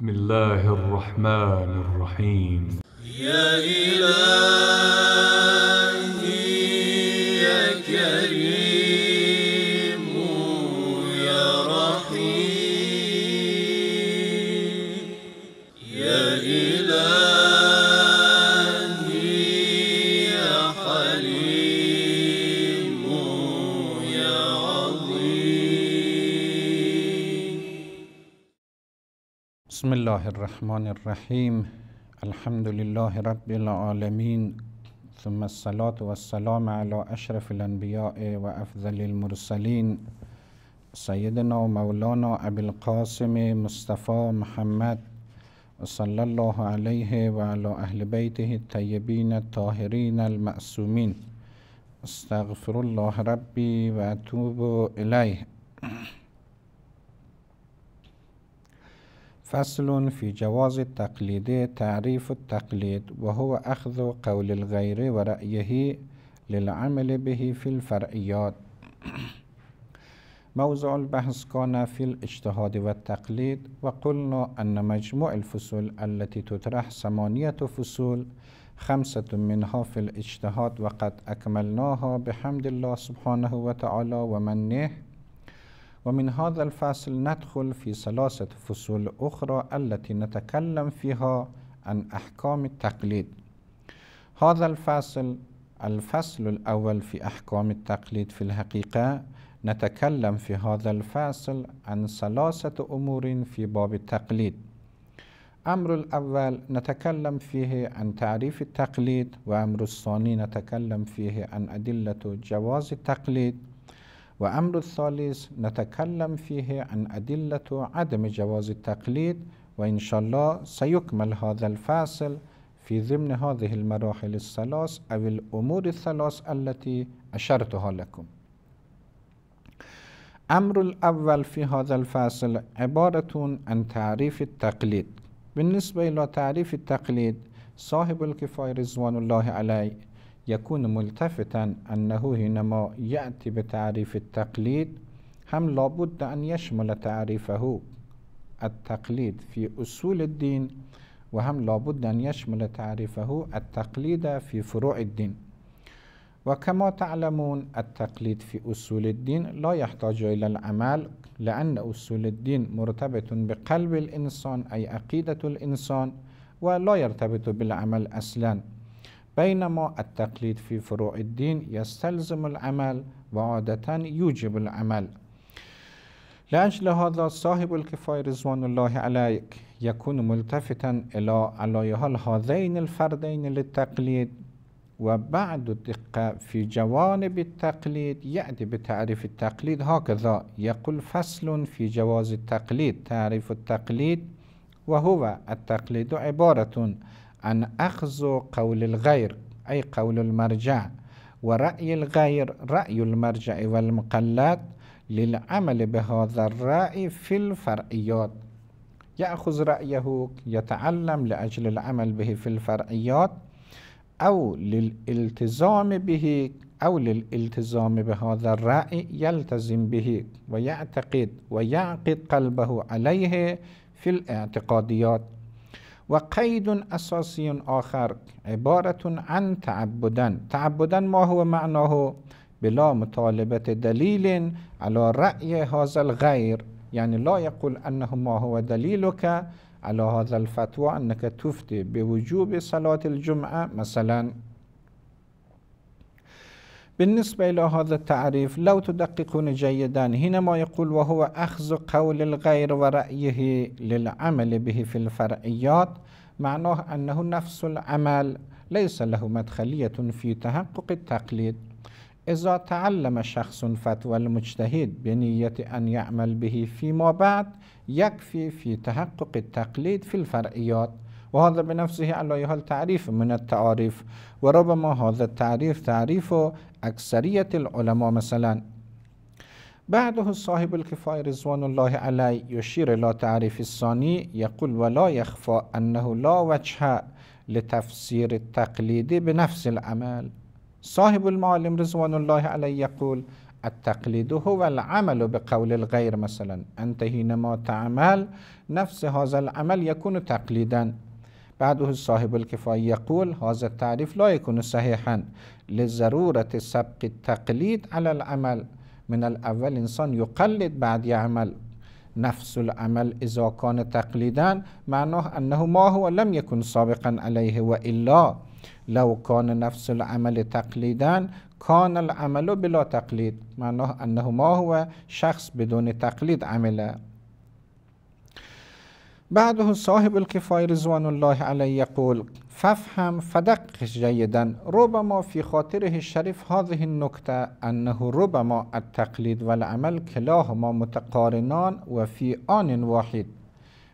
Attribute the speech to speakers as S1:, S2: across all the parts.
S1: بسم الله الرحمن الرحيم يا إله الله الرحمن الرحيم الحمد لله رب العالمين ثم الصلاة والسلام على أشرف الأنبياء وأفضل المرسلين سيدنا ومولانا أبي القاسم مصطفى محمد صلى الله عليه وعلى أهل بيته الطيبين الطاهرين المأسومين استغفر الله ربي وأتوب إليه فصل في جواز التقليد تعريف التقليد وهو أخذ قول الغير ورأيه للعمل به في الفرعيات موضوع البحث كان في الاجتهاد والتقليد وقلنا أن مجموع الفصول التي تطرح ثمانية فصول خمسة منها في الاجتهاد وقد أكملناها بحمد الله سبحانه وتعالى ومنه ومن هذا الفصل ندخل في ثلاثة فصول أخرى التي نتكلم فيها عن أحكام التقليد هذا الفصل الفصل الأول في أحكام التقليد في الحقيقة نتكلم في هذا الفصل عن ثلاثة أمور في باب التقليد أمر الأول نتكلم فيه عن تعريف التقليد وأمر الثاني نتكلم فيه عن أدلة جواز التقليد وأمر الثالث نتكلم فيه عن أدلة عدم جواز التقليد وإن شاء الله سيكمل هذا الفاصل في ضمن هذه المراحل الثلاث أو الأمور الثلاث التي أشرتها لكم أمر الأول في هذا الفاصل عبارة عن تعريف التقليد بالنسبة إلى تعريف التقليد صاحب الكفاية رضوان الله عليه يكون ملتفتا أنه حينما يأتي بتعريف التقليد هم لابد أن يشمل تعريفه التقليد في أصول الدين وهم لابد أن يشمل تعريفه التقليد في فروع الدين وكما تعلمون التقليد في أصول الدين لا يحتاج إلى العمل لأن أصول الدين مرتبط بقلب الإنسان أي عقيدة الإنسان ولا يرتبط بالعمل أصلاً بينما التقليد في فروع الدين يستلزم العمل وعادة يوجب العمل لأجل هذا صاحب الكفاية رضوان الله عليه يكون ملتفتا إلى على هذين الفردين للتقليد وبعد الدقة في جوانب التقليد يأتي بتعريف التقليد هكذا يقول فصل في جواز التقليد تعريف التقليد وهو التقليد عبارة أن أخذ قول الغير أي قول المرجع ورأي الغير رأي المرجع والمقلد للعمل بهذا الرأي في الفرعيات يأخذ رأيه يتعلم لأجل العمل به في الفرعيات أو للالتزام به أو للالتزام بهذا الرأي يلتزم به ويعتقد ويعقد قلبه عليه في الاعتقاديات و قید اساسی آخر عبارت عن تعبدن تعبدن ما هو معناه بلا مطالبة دلیل على رأی هذا الغیر يعني یعنی لا يقول انه ما هو دليلك على هذا الفتوى انك تفتي بوجوب صلاة الجمعه مثلا بالنسبة إلى هذا التعريف لو تدققون جيدا هنا يقول وهو أخذ قول الغير ورأيه للعمل به في الفرعيات معناه أنه نفس العمل ليس له مدخلية في تحقق التقليد إذا تعلم شخص فتوى المجتهد بنية أن يعمل به فيما بعد يكفي في تحقق التقليد في الفرعيات وهذا بنفسه على حال تعريف من التعاريف وربما هذا التعريف تعريف أكثرية العلماء مثلا بعده صاحب الكفاية رضوان الله عليه يشير إلى تعريف الثاني يقول ولا يخفى أنه لا وجه لتفسير التقليد بنفس العمل صاحب المعلم رضوان الله عليه يقول التقليد هو العمل بقول الغير مثلا أنت حينما تعمل نفس هذا العمل يكون تقليدا بعده صاحب الكفاية يقول هذا التعريف لا يكون صحيحا لضرورة سبق التقليد على العمل من الأول إنسان يقلد بعد يعمل نفس العمل إذا كان تقليدا معناه أنه ما هو لم يكن سابقا عليه وإلا لو كان نفس العمل تقليدا كان العمل بلا تقليد معناه أنه ما هو شخص بدون تقليد عمله بعده صاحب الكفاية رضوان الله عليه يقول فافهم فدق جيدا ربما في خاطره الشريف هذه النكتة أنه ربما التقليد والعمل كلاهما متقارنان وفي آن واحد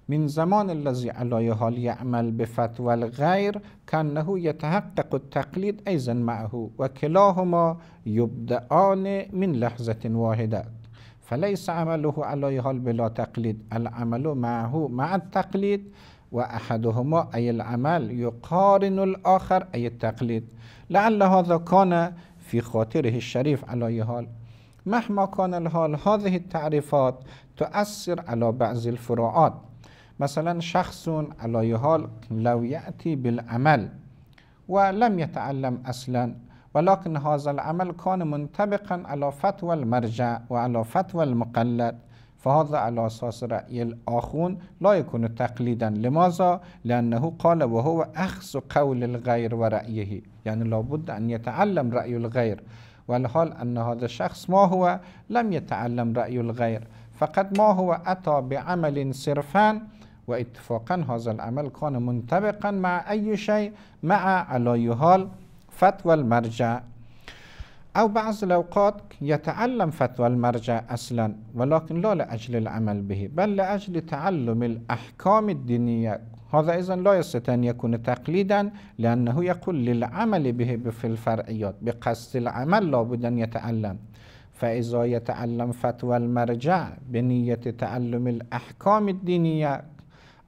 S1: من زمان الذي على حال يعمل بفتوى الغير كأنه يتحقق التقليد أيضا معه وكلاهما يبدأان من لحظة واحدة فليس عمله على حال بلا تقليد العمل معه مع التقليد وأحدهما أي العمل يقارن الآخر أي التقليد لعل هذا كان في خاطره الشريف على حال مهما كان الحال هذه التعريفات تؤثر على بعض الفروعات مثلا شخص على حال لو يأتي بالعمل ولم يتعلم أصلا ولكن هذا العمل كان منطبقا على فتوى المرجع وعلى فتوى المقلد فهذا على أساس رأي الآخون لا يكون تقليدا لماذا؟ لأنه قال وهو أخذ قول الغير ورأيه يعني لابد أن يتعلم رأي الغير والحال أن هذا الشخص ما هو لم يتعلم رأي الغير فقد ما هو أتى بعمل صرفا واتفاقا هذا العمل كان منطبقا مع أي شيء مع على يهال فتوى المرجع أو بعض الأوقات يتعلم فتوى المرجع أصلا ولكن لا لأجل العمل به بل لأجل تعلم الأحكام الدينية هذا إذا لا يستطيع أن يكون تقليدا لأنه يقول للعمل به في الفرعيات بقصد العمل لابد أن يتعلم فإذا يتعلم فتوى المرجع بنية تعلم الأحكام الدينية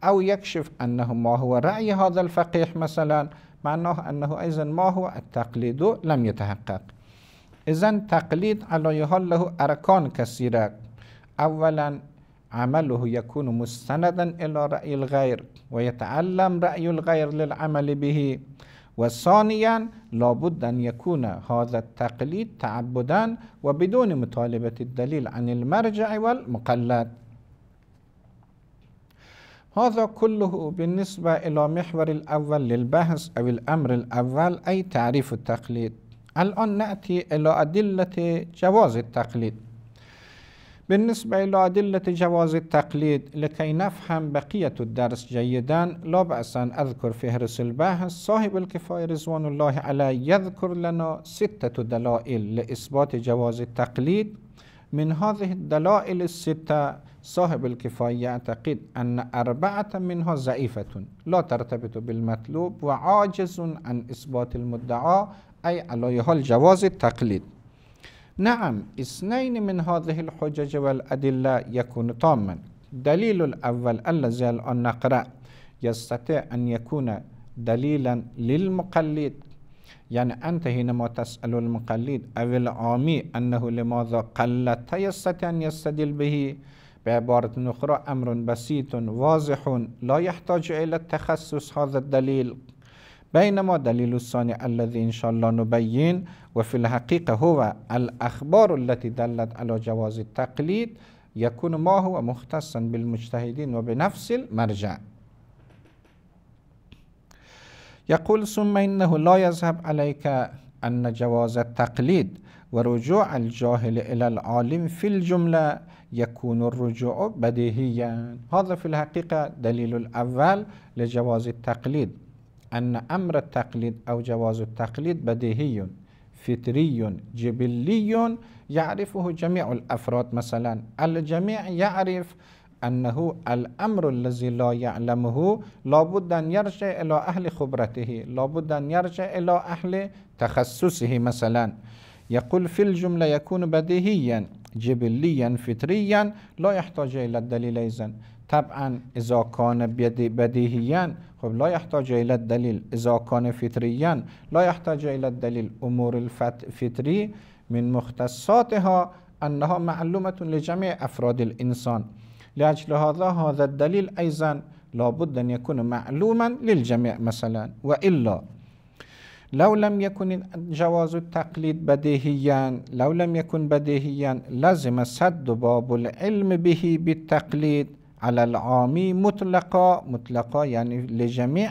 S1: أو يكشف أنه ما هو رأي هذا الفقيه مثلا معناه أنه أيضا ما هو التقليد لم يتحقق إذا تقليد على حال له أركان كثيرة أولا عمله يكون مستندا إلى رأي الغير ويتعلم رأي الغير للعمل به وثانيا لابد أن يكون هذا التقليد تعبدا وبدون مطالبة الدليل عن المرجع والمقلد هذا كله بالنسبة إلى محور الأول للبحث أو الأمر الأول أي تعريف التقليد الآن نأتي إلى أدلة جواز التقليد بالنسبة إلى أدلة جواز التقليد لكي نفهم بقية الدرس جيدا لا بأس أن أذكر فهرس البحث صاحب الكفاية رضوان الله عليه يذكر لنا ستة دلائل لإثبات جواز التقليد من هذه الدلائل الستة صاحب الكفاية يعتقد أن أربعة منها ضعيفة لا ترتبط بالمطلوب وعاجز عن إثبات المدعى أي عليها الجواز التقليد نعم اثنين من هذه الحجج والأدلة يكون تاما دليل الأول الذي الآن نقرأ يستطيع أن يكون دليلا للمقلد يعني أنت حينما تسأل المقلد أو العامي أنه لماذا قلت يستطيع أن يستدل به بعبارة أخرى أمر بسيط واضح لا يحتاج إلى التخصص هذا الدليل بينما دليل الثاني الذي إن شاء الله نبين وفي الحقيقة هو الأخبار التي دلت على جواز التقليد يكون ما هو مختصا بالمجتهدين وبنفس المرجع يقول ثم إنه لا يذهب عليك أن جواز التقليد ورجوع الجاهل إلى العالم في الجملة يكون الرجوع بديهيا هذا في الحقيقة دليل الأول لجواز التقليد أن أمر التقليد أو جواز التقليد بديهي فطري جبلي يعرفه جميع الأفراد مثلا الجميع يعرف أنه الأمر الذي لا يعلمه لابد أن يرجع إلى أهل خبرته لابد أن يرجع إلى أهل تخصصه مثلا يقول في الجملة يكون بديهيا جبليا فطريا لا يحتاج إلى الدليل أيضا طبعا إذا كان بديهيا خب لا يحتاج إلى الدليل إذا كان فطريا لا يحتاج إلى الدليل أمور الفطري من مختصاتها أنها معلومة لجميع أفراد الإنسان لأجل هذا هذا الدليل أيضا لابد أن يكون معلوما للجميع مثلا وإلا لو لم يكن جواز التقليد بديهيا لو لم يكن بديهيا لزم سد باب العلم به بالتقليد على العامي مطلقة مطلقة يعني لجميع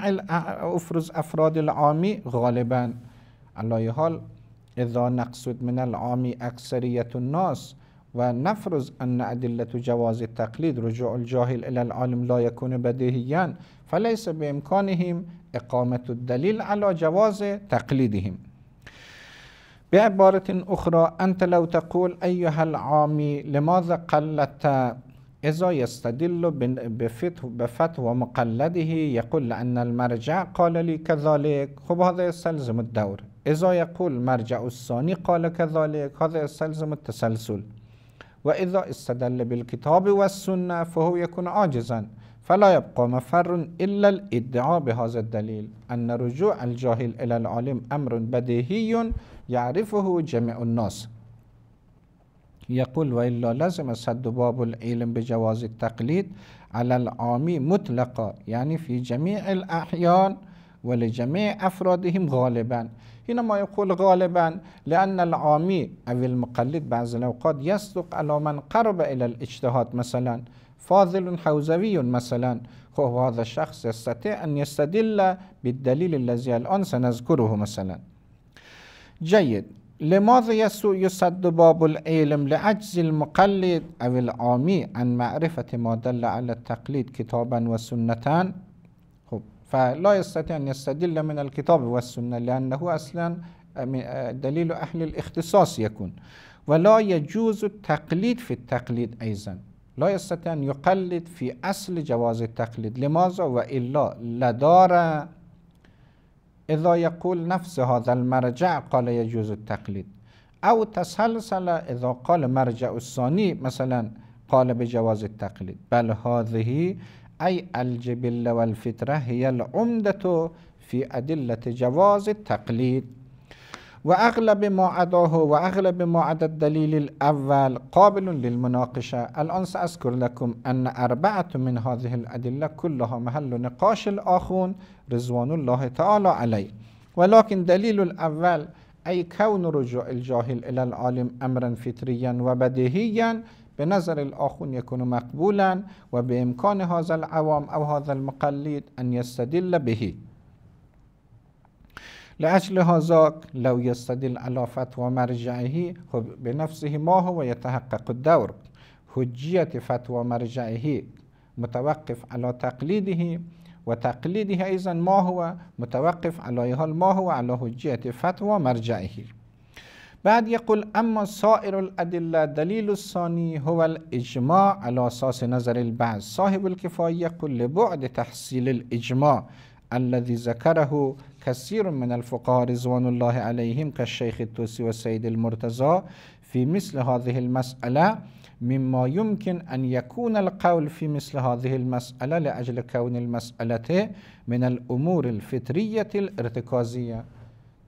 S1: أفرز أفراد العامي غالبا على حال إذا نقصد من العامي أكثرية الناس و نفرض ان ادله جواز تقلید رجوع الجاهل الى العالم لا يكون بديهيا فليس بامكانهم اقامه الدليل على جواز تقليدهم بعبارة أخرى انت لو تقول أيها العامي لماذا قلدت إذا يستدل بفتوى مقلده يقول أن المرجع قال لي كذلك خب هذا يستلزم الدور إذا يقول مرجع الثاني قال كذلك هذا يستلزم التسلسل وإذا استدل بالكتاب والسنة فهو يكون عاجزا فلا يبقى مفر إلا الإدعاء بهذا الدليل أن رجوع الجاهل إلى العالم أمر بديهي يعرفه جميع الناس يقول وإلا لازم سد باب العلم بجواز التقليد على العامي مطلقا يعني في جميع الأحيان ولجميع أفرادهم غالبا حينما يقول غالبا لأن العامي أو المقلد بعض الأوقات يصدق على من قرب إلى الاجتهاد مثلا فاضل حوزوي مثلا هو هذا الشخص يستطيع أن يستدل بالدليل الذي الآن سنذكره مثلا جيد لماذا يسوء يسد باب العلم لعجز المقلد أو العامي عن معرفة ما دل على التقليد كتابا وسنتان؟ فلا يستطيع أن يستدل من الكتاب والسنة لأنه أصلا آه، آه، دليل أهل الاختصاص يكون ولا يجوز التقليد في التقليد أيضا لا يستطيع أن يقلد في أصل جواز التقليد لماذا وإلا لدار إذا يقول نفس هذا المرجع قال يجوز التقليد أو تسلسل إذا قال مرجع الثاني مثلا قال بجواز التقليد بل هذه أي الجبلة والفطرة هي العمدة في أدلة جواز التقليد وأغلب ما عداه وأغلب ما عدا الدليل الأول قابل للمناقشة الآن سأذكر لكم أن أربعة من هذه الأدلة كلها محل نقاش الآخون رضوان الله تعالى عليه ولكن دليل الأول أي كون رجوع الجاهل إلى العالم أمرا فطريا وبديهيا به نظر الآخون يكون مقبولا وبإمكان هذا العوام أو هذا المقلد أن يستدل به لأجل هذاك لو يستدل على فتوى مرجعه بنفسه ما هو يتحقق الدور حجية فتوى مرجعه متوقف على تقليده وتقليده أيضا ما هو متوقف على حال ما هو على حجية فتوى مرجعه بعد يقول أما سائر الأدلة دليل الثاني هو الإجماع على أساس نظر البعض صاحب الكفاية يقول لبعد تحصيل الإجماع الذي ذكره كثير من الفقهاء رضوان الله عليهم كالشيخ التوسي والسيد المرتضى في مثل هذه المسألة مما يمكن أن يكون القول في مثل هذه المسألة لأجل كون المسألة من الأمور الفطرية الارتكازية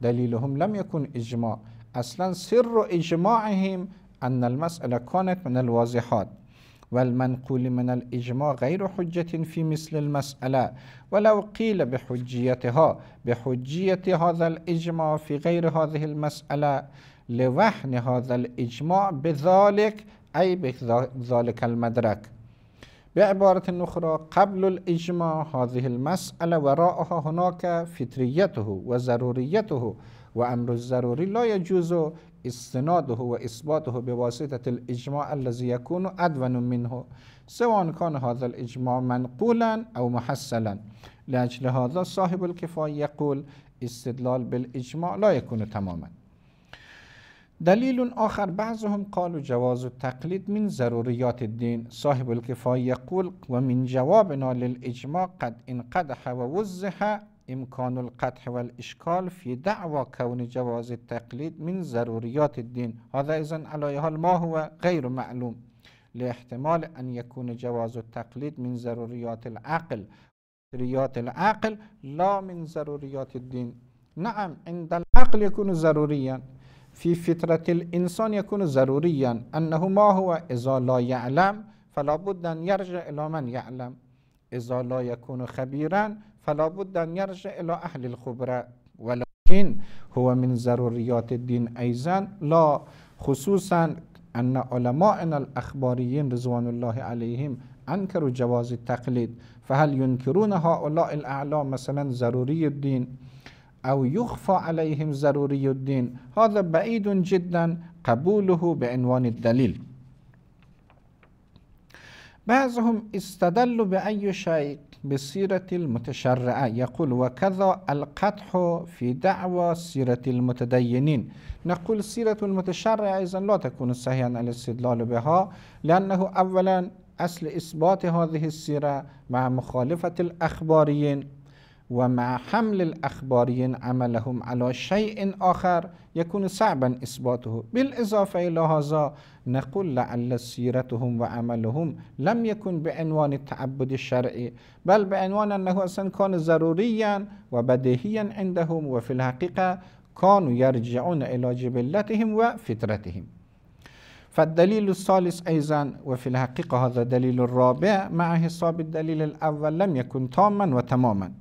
S1: دليلهم لم يكن إجماع أصلا سر إجماعهم أن المسألة كانت من الواضحات والمنقول من الإجماع غير حجة في مثل المسألة ولو قيل بحجيتها بحجية هذا الإجماع في غير هذه المسألة لوحن هذا الإجماع بذلك أي بذلك المدرك بعبارة أخرى قبل الإجماع هذه المسألة وراءها هناك فطريته وضروريته و امر ضروری لا یجوز استناده و اثباته به واسطه الاجماع الذي يكون ادون منه سواء كان هذا الاجماع منقولا او محصلا لاجل هذا صاحب الكفايه يقول استدلال بالاجماع لا يكون تماما دلیل آخر بعضهم قالوا جواز تقلید من ضروریات دین صاحب الكفايه يقول من جوابنا للاجماع قد انقدح ووزح إمكان القدح والإشكال في دعوى كون جواز التقليد من ضروريات الدين هذا إذن على حال ما هو غير معلوم لاحتمال أن يكون جواز التقليد من ضروريات العقل ضروريات العقل لا من ضروريات الدين نعم عند العقل يكون ضروريا في فطرة الإنسان يكون ضروريا أنه ما هو إذا لا يعلم فلا بد أن يرجع إلى من يعلم إذا لا يكون خبيرا فلا بد ان یرجع الی اهل الخبره ولکن هو من ضروریات دین ایزن لا خصوصا ان علماءنا الاخباريين رضوان الله عليهم انكروا جواز تقلید فهل ها هؤلاء الاعلام مثلا ضروری دین او يخفى عليهم ضروري الدين هذا بعيد جدا قبوله بعنوان الدليل بعضهم استدلوا بأي شيء بسيرة المتشرعة يقول وكذا القطح في دعوى سيرة المتدينين نقول سيرة المتشرعة إذا لا تكون صحيحا الاستدلال بها لأنه أولا أصل إثبات هذه السيرة مع مخالفة الأخباريين و مع حمل الاخبارین عملهم على شيء آخر يكون صعبا اثباته بالاضافه إلى هذا نقول لعل سيرتهم وعملهم لم يكن بعنوان التعبد الشرعي بل بعنوان اصلا کان ضروریا و وبدیهیا عندهم وفی الحقیقه كانوا يرجعون الى جبلتهم وفطرتهم فالدليل الثالث و وفي الحقيقة هذا دلیل الرابع مع حساب الدليل الأول لم يكن تاما وتماما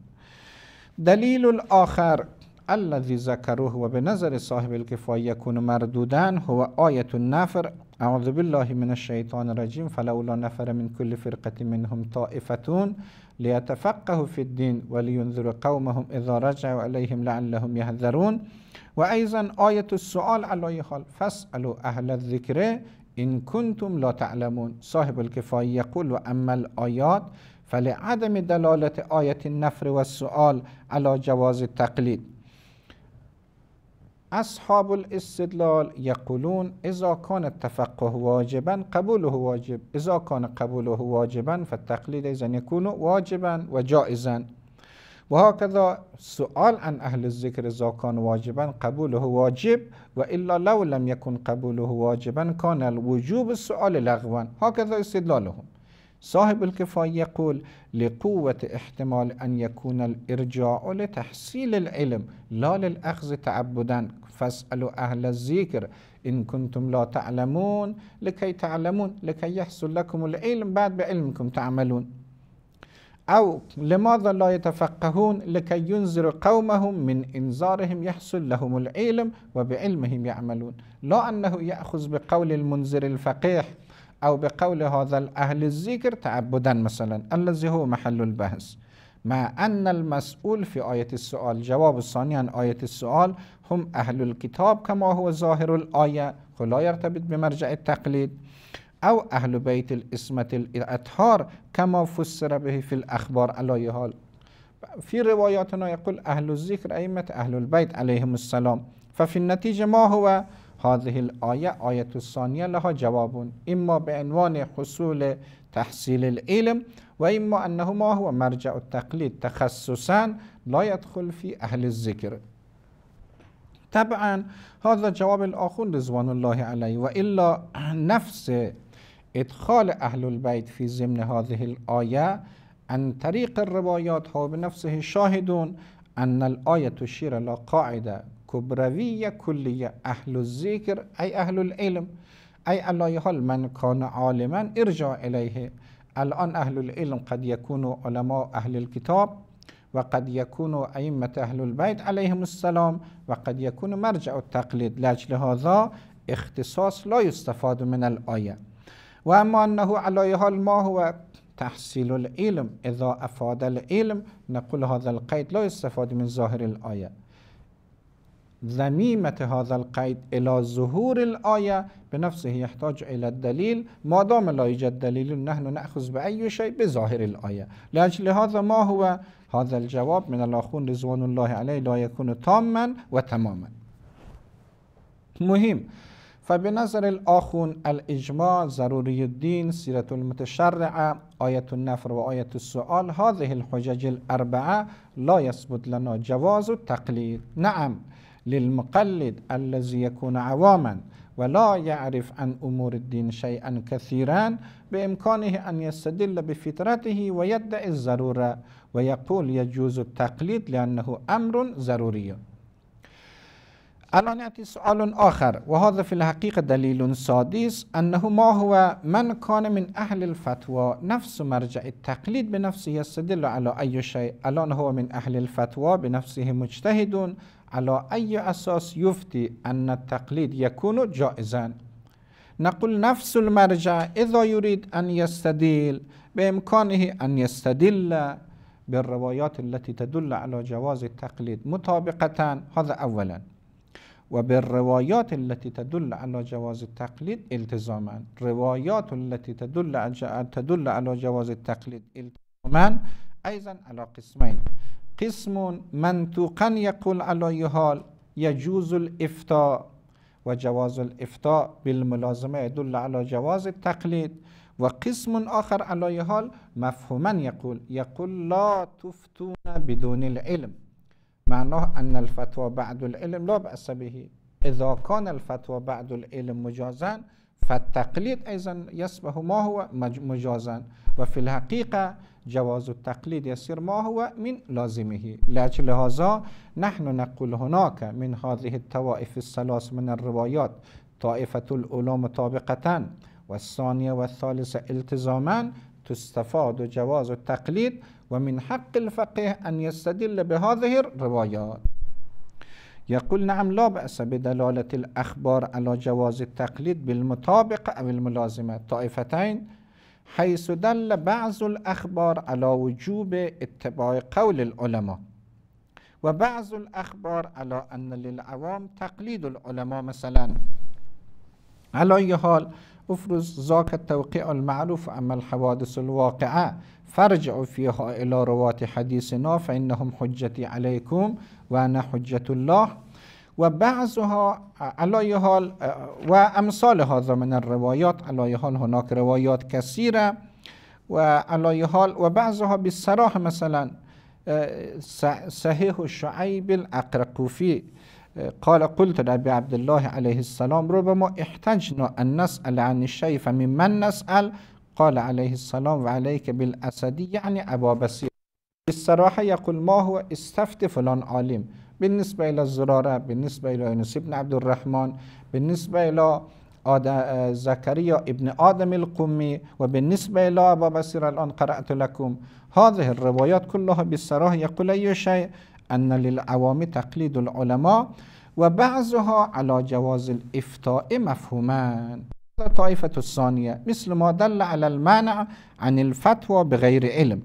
S1: دليل الآخر الذي ذكروه وبنظر صاحب الكفاية يكون مردودا هو آية النفر أعوذ بالله من الشيطان الرجيم فلولا نفر من كل فرقة منهم طائفتون ليتفقهوا في الدين ولينذروا قومهم إذا رجعوا إليهم لعلهم يهذرون وأيضا آية السؤال على حال فاسألوا أهل الذكر إن كنتم لا تعلمون صاحب الكفاية يقول وأما الآيات فلعدم دلالت آیت نفر و سؤال على جواز تقلید اصحاب الاستدلال یقولون اذا کان تفقه واجبا قبوله واجب اذا کان قبوله واجبا فالتقلید ایزا یکون واجبا و جائزا و هاکذا سؤال عن اهل الذکر اذا کان واجبا قبوله واجب و الا لو لم يكن قبوله واجبا کان الوجوب السؤال لغوا هكذا استدلالهم صاحب الكفاية يقول لقوة احتمال أن يكون الإرجاع لتحصيل العلم لا للأخذ تعبدا فاسألوا أهل الذكر إن كنتم لا تعلمون لكي تعلمون لكي يحصل لكم العلم بعد بعلمكم تعملون أو لماذا لا يتفقهون لكي ينذر قومهم من إنذارهم يحصل لهم العلم وبعلمهم يعملون لا أنه يأخذ بقول المنذر الفقيه أو بقول هذا الأهل الذكر تعبدا مثلا الذي هو محل البحث مع أن المسؤول في آية السؤال جواب الثاني عن آية السؤال هم أهل الكتاب كما هو ظاهر الآية ولا يرتبط بمرجع التقليد أو أهل بيت الإسمة الأطهار كما فسر به في الأخبار على حال في رواياتنا يقول أهل الذكر أئمة أهل البيت عليهم السلام ففي النتيجة ما هو هذه الآية آية الثانية لها جواب إما بعنوان حصول تحصيل العلم وإما أنه ما هو مرجع التقليد تخصصا لا يدخل في أهل الذكر طبعا هذا جواب الآخر رضوان الله عليه وإلا نفس إدخال أهل البيت في ضمن هذه الآية عن طريق الروايات هو بنفسه شاهدون أن الآية تشير إلى قاعدة كبروية كلية أهل الذكر أي أهل العلم أي الله حال من كان عالما ارجع إليه الآن أهل العلم قد يكونوا علماء أهل الكتاب وقد يكون أئمة أهل البيت عليهم السلام وقد يكون مرجع التقليد لأجل هذا اختصاص لا يستفاد من الآية وأما أنه على حال ما هو تحصيل العلم إذا أفاد العلم نقول هذا القيد لا يستفاد من ظاهر الآية زمیمت هذا القید الی ظهور الآیه به نفسه یحتاج الی الدلیل مادام لا یوجد دلیل نحن نأخذ به ای شیء به ظاهر الآیه لاجل هذا ما هو هذا الجواب من الاخون رضوان الله علیه لا یکون تاما و تماما مهم فبنظر نظر الاخون الاجماع ضروری الدین سیرت المتشرعه آیت النفر و آیت السؤال هذه الحجج الاربعه لا يثبت لنا جواز تقلید نعم للمقلد الذي يكون عواما ولا يعرف عن أمور الدين شيئا كثيرا بإمكانه أن يستدل بفطرته ويدعي الضرورة ويقول يجوز التقليد لأنه أمر ضروري الآن يأتي سؤال آخر وهذا في الحقيقة دليل سادس أنه ما هو من كان من أهل الفتوى نفس مرجع التقليد بنفسه يستدل على أي شيء الآن هو من أهل الفتوى بنفسه مجتهد على أي أساس يفتي أن التقليد يكون جائزا نقول نفس المرجع إذا يريد أن يستدل بإمكانه أن يستدل بالروايات التي تدل على جواز التقليد مطابقة هذا أولا وبالروايات التي تدل على جواز التقليد التزاما الروايات التي تدل تدل على جواز التقليد التزاما أيضا على قسمين قسم منطوقا يقول على حال يجوز الإفتاء جواز الإفتاء بالملازمة يدل على جواز التقليد قسم آخر على حال مفهوما يقول يقول لا تفتون بدون العلم معناه أن الفتوى بعد العلم لا بأس به إذا كان الفتوى بعد العلم مجازا فالتقليد أيضا يصبح ما هو مجازا وفي الحقيقة جواز التقليد يصير ما هو من لازمه لأجل هذا نحن نقول هناك من هذه الطوائف الثلاث من الروايات طائفة الأولى مطابقة والثانية والثالثة التزاما تستفاد جواز التقليد ومن حق الفقيه أن يستدل بهذه الروايات يقول نعم لا بأس بدلالة الأخبار على جواز التقليد بالمطابقة أو الملازمة طائفتين حيث دل بعض الأخبار على وجوب اتباع قول العلماء وبعض الأخبار على أن للعوام تقليد العلماء مثلا على أي حال افرز ذاك التوقيع المعروف اما الحوادث الواقعه فارجعوا فيها الى رواة حديثنا فانهم حجتي عليكم وانا حجه الله و بعضها علای حال و امثال هذا من الروايات علای حال هناک روایات کثیره و حال و بعضها بسراح مثلا صحیح و شعیب الاقرقوفی قال قلت لأبي عبد الله عليه السلام ربما احتجنا ان نسأل عن الشيء من نسأل قال عليه السلام وعليك بالأسدي يعني یعنی بصير بسراحه يقول ما هو استفت فلان عالم بالنسبة إلى الزرارة بالنسبة إلى يونس بن عبد الرحمن بالنسبة إلى زكريا ابن آدم القمي وبالنسبة إلى أبا بصير الآن قرأت لكم هذه الروايات كلها بالصراحة يقول أي شيء أن للعوام تقليد العلماء وبعضها على جواز الإفتاء مفهومان الطائفة الثانية مثل ما دل على المانع عن الفتوى بغير علم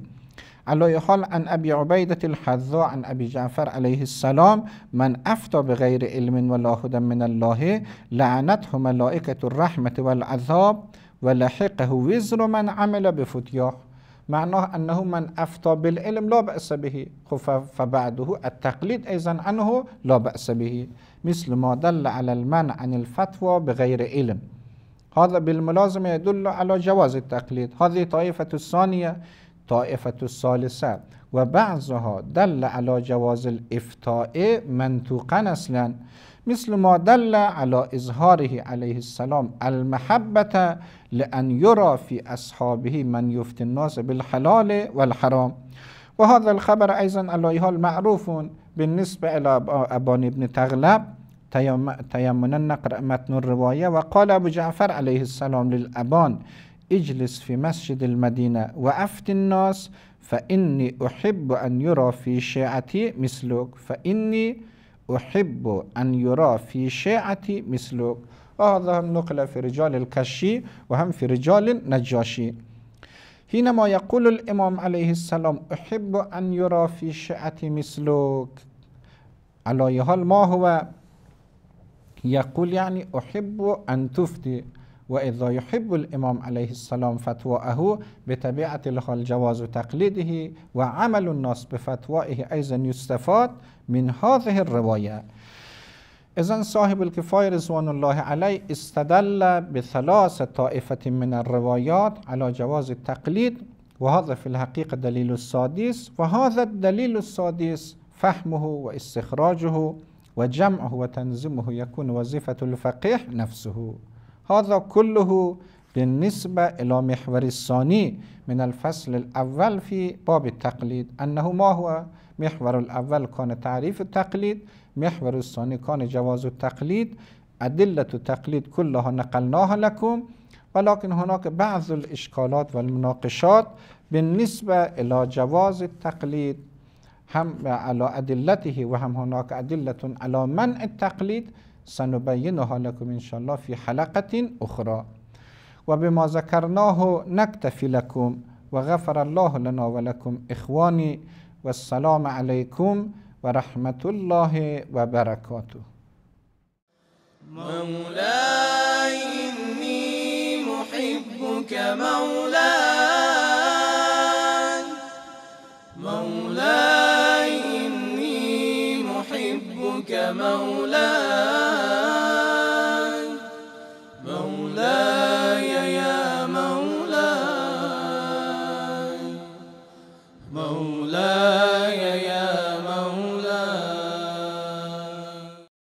S1: على حال عن أبي عبيدة الحذاء عن أبي جعفر عليه السلام من أفتى بغير علم ولا هدى من الله لعنته ملائكة الرحمة والعذاب ولحقه وزر من عمل بفتياه معناه أنه من أفتى بالعلم لا بأس به فبعده التقليد أيضا عنه لا بأس به مثل ما دل على المنع عن الفتوى بغير علم هذا بالملازمة يدل على جواز التقليد هذه طائفة الثانية طائفة الثالثة وبعضها دل على جواز الإفتاء منطوقا أصلا مثل ما دل على إظهاره عليه السلام المحبة لأن يرى في أصحابه من يفتي الناس بالحلال والحرام وهذا الخبر أيضا على حال معروف بالنسبة إلى أبان بن تغلب تيمنا نقرأ متن الرواية وقال أبو جعفر عليه السلام للأبان اجلس في مسجد المدينة وأفتي الناس فإني أحب أن يرى في شيعتي مثلك فإني أحب أن يرى في شيعتي مثلك وهذا هم نقل في رجال الكشي وهم في رجال النجاشي حينما يقول الإمام عليه السلام أحب أن يرى في شيعتي مثلك على حال ما هو يقول يعني أحب أن تفتي وإذا يحب الإمام عليه السلام فتواءه بطبيعة الحال جواز تقليده وعمل الناس بفتوائه أيضا يستفاد من هذه الرواية إذا صاحب الكفاية رضوان الله عليه استدل بثلاث طائفة من الروايات على جواز التقليد وهذا في الحقيقة دليل السادس وهذا الدليل السادس فهمه واستخراجه وجمعه وتنظيمه يكون وظيفة الفقيه نفسه هذا كله بالنسبة إلى محور الثاني من الفصل الأول في باب التقليد أنه ما هو محور الأول كان تعريف التقليد محور الثاني كان جواز التقليد أدلة التقليد كلها نقلناها لكم ولكن هناك بعض الإشكالات والمناقشات بالنسبة إلى جواز التقليد هم على أدلته وهم هناك أدلة على منع التقليد سنبينها لكم إن شاء الله في حلقة أخرى وبما ذكرناه نكتفي لكم وغفر الله لنا ولكم إخواني والسلام عليكم ورحمة الله وبركاته مولاي إني محبك مولاي مولاي إني محبك مولاي